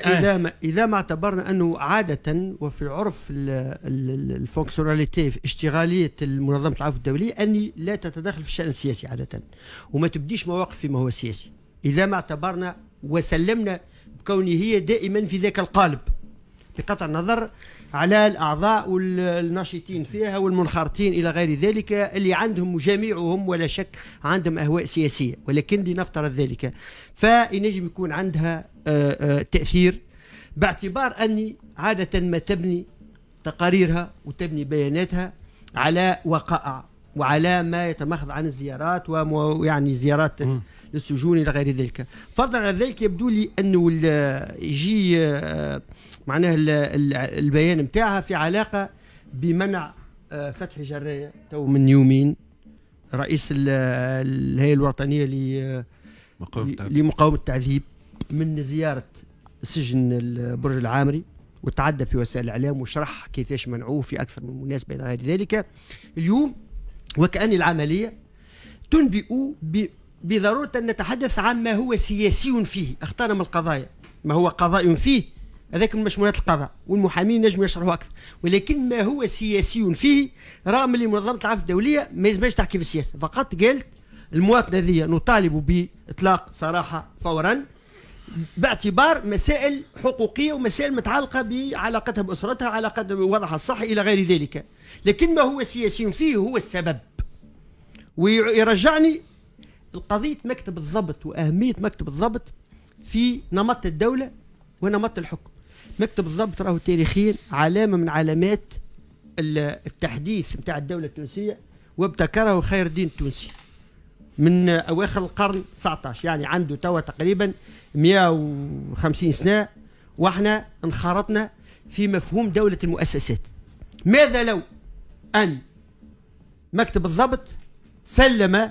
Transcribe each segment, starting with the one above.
آه. اذا ما اذا ما اعتبرنا انه عاده وفي عرف الفونكسوناليتي في اشتغاليه المنظمه العفو الدوليه اني لا تتدخل في الشان السياسي عاده وما تبديش مواقف فيما هو سياسي اذا ما اعتبرنا وسلمنا بكونه هي دائما في ذاك القالب بقطع النظر على الأعضاء والناشطين فيها والمنخرطين إلى غير ذلك اللي عندهم جميعهم ولا شك عندهم أهواء سياسية ولكن لنفترض ذلك فينجم يكون عندها آه، آه، تأثير باعتبار أني عادة ما تبني تقاريرها وتبني بياناتها على وقائع وعلى ما يتمخض عن الزيارات ويعني زيارات للسجون إلى غير ذلك فضلا عن ذلك يبدو لي أنه يجي آه، معناها البيان نتاعها في علاقة بمنع آه، فتح جراية تو من يومين رئيس الهيئة الوطنية لمقاومة التعذيب من زيارة سجن برج العامري وتعدى في وسائل الاعلام وشرح كيفاش منعوه في اكثر من مناسبه الى غير ذلك اليوم وكأن العمليه تنبئ بضرورة أن نتحدث عن ما هو سياسي فيه اختار من القضايا ما هو قضاء فيه هذاك من مشمولات القضاء والمحامين نجم يشرحوا أكثر ولكن ما هو سياسي فيه رغم اللي منظمة العفو الدولية ما يلزمش تحكي في السياسة فقط قالت المواطنة هذه نطالب بإطلاق صراحة فورا باعتبار مسائل حقوقية ومسائل متعلقة بعلاقتها بأسرتها علاقتها بوضعها الصحي إلى غير ذلك لكن ما هو سياسي فيه هو السبب ويرجعني القضية مكتب الضبط وأهمية مكتب الضبط في نمط الدولة ونمط الحكم مكتب الضبط راهو تاريخيا علامة من علامات التحديث بتاع الدولة التونسية وابتكره خير الدين التونسي من أواخر القرن 19 يعني عنده توا تقريبا 150 سنة واحنا انخرطنا في مفهوم دولة المؤسسات ماذا لو أن مكتب الضبط سلم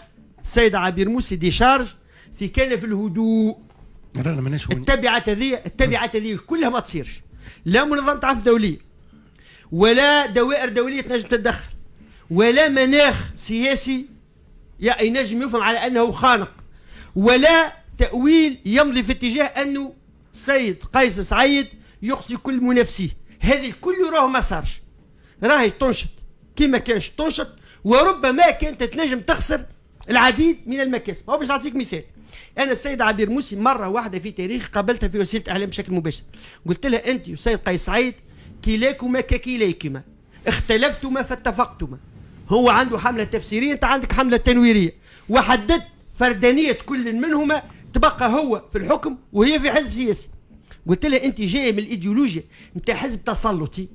السيد عبير موسي دي شارج في كان في الهدوء رانا ماناش التبعات هذه التبعات هذه كلها ما تصيرش لا منظمه عفو دوليه ولا دوائر دوليه تنجم تتدخل ولا مناخ سياسي ينجم يفهم على انه خانق ولا تاويل يمضي في اتجاه انه السيد قيس سعيد يقصي كل منافسيه هذه الكل راه ما صارش راهي تنشط كما كانش تنشط وربما كانت تنجم تخسر العديد من المكاسب هو باش نعطيك مثال انا السيدة عبير موسي مره واحده في تاريخ قابلتها في وسيله اعلام بشكل مباشر قلت لها انت والسيد قيس سعيد كلاكما ككلاكما اختلفتما فاتفقتما هو عنده حمله تفسيريه انت عندك حمله تنويريه وحددت فردانيه كل منهما تبقى هو في الحكم وهي في حزب سياسي قلت لها انت جايه من الايديولوجيا نتاع حزب تسلطي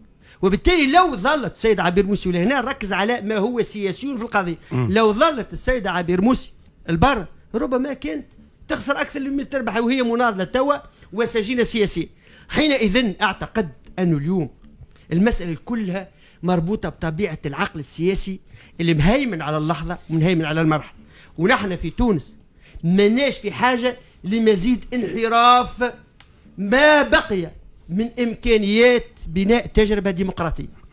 وبالتالي لو ظلت السيد عبير موسي ولهنا ركز على ما هو سياسي في القضية م. لو ظلت السيدة عبير موسي البر ربما كانت تخسر أكثر من تربح وهي مناضلة توا وسجينة سياسية حينئذ أعتقد أنه اليوم المسألة كلها مربوطة بطبيعة العقل السياسي اللي مهيمن على اللحظة ومهيمن على المرحلة ونحن في تونس مناش في حاجة لمزيد انحراف ما بقي من إمكانيات بناء تجربة ديمقراطية